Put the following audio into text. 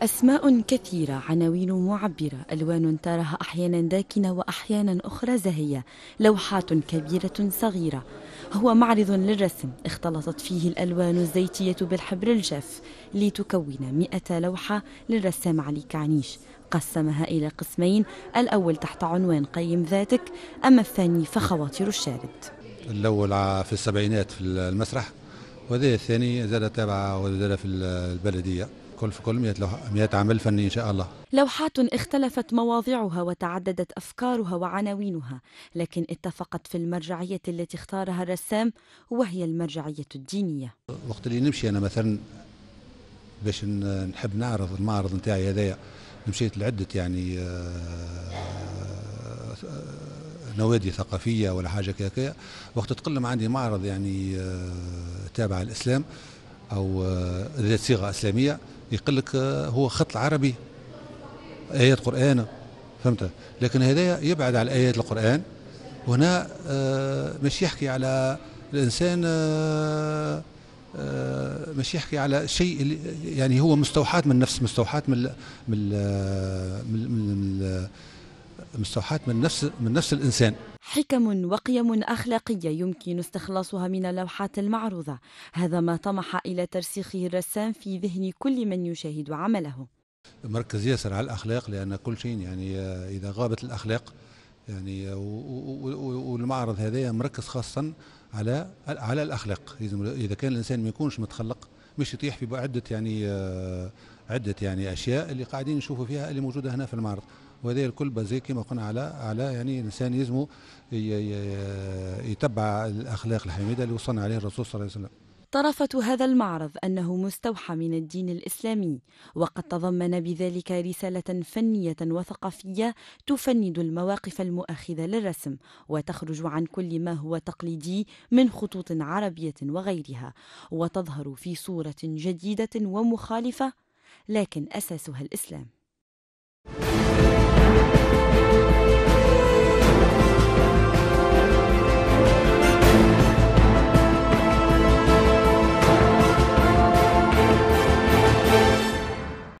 أسماء كثيرة عناوين معبرة ألوان تراها أحيانا داكنة وأحيانا أخرى زهية لوحات كبيرة صغيرة هو معرض للرسم اختلطت فيه الألوان الزيتية بالحبر الجاف لتكون مئة لوحة للرسام علي كعنيش قسمها إلى قسمين الأول تحت عنوان قيم ذاتك أما الثاني فخواطر الشارد الأول في السبعينات في المسرح وهذه الثاني زاد تابعة وزاد في البلدية كل في كل 100 100 عمل فني ان شاء الله لوحات اختلفت مواضيعها وتعددت افكارها وعناوينها لكن اتفقت في المرجعيه التي اختارها الرسام وهي المرجعيه الدينيه وقت اللي نمشي انا مثلا باش نحب نعرض المعرض نتاعي هذايا مشيت لعده يعني آه، آه، نوادي ثقافيه ولا حاجه كذا وقت تقلم عندي معرض يعني آه، تابع الاسلام او ذات صيغه اسلاميه يقول لك آه، هو خط العربي ايات قران فهمت لكن هذا يبعد على ايات القران وهنا آه، مش يحكي على الانسان آه، مش يحكي على شيء يعني هو مستوحات من نفس مستوحات من ال من ال من, ال من, ال مستوحاة من نفس من نفس الإنسان حكم وقيم أخلاقية يمكن استخلاصها من اللوحات المعروضة هذا ما طمح إلى ترسيخه الرسام في ذهن كل من يشاهد عمله مركز ياسر على الأخلاق لأن كل شيء يعني آه، إذا غابت الأخلاق يعني آه، والمعرض هذا مركز خاصة على على الأخلاق إذا كان الإنسان ما يكونش متخلق مش يطيح في عدة يعني آه، عدة يعني أشياء اللي قاعدين نشوفوا فيها اللي موجودة هنا في المعرض وهذا الكل بازيك كما قلنا على على يعني انسان يزمو يتبع الاخلاق الحميده اللي وصلنا عليه الرسول صلى الله عليه وسلم. طرفة هذا المعرض أنه مستوحى من الدين الإسلامي وقد تضمن بذلك رسالة فنية وثقافية تفند المواقف المؤخذة للرسم وتخرج عن كل ما هو تقليدي من خطوط عربية وغيرها وتظهر في صورة جديدة ومخالفة لكن أساسها الإسلام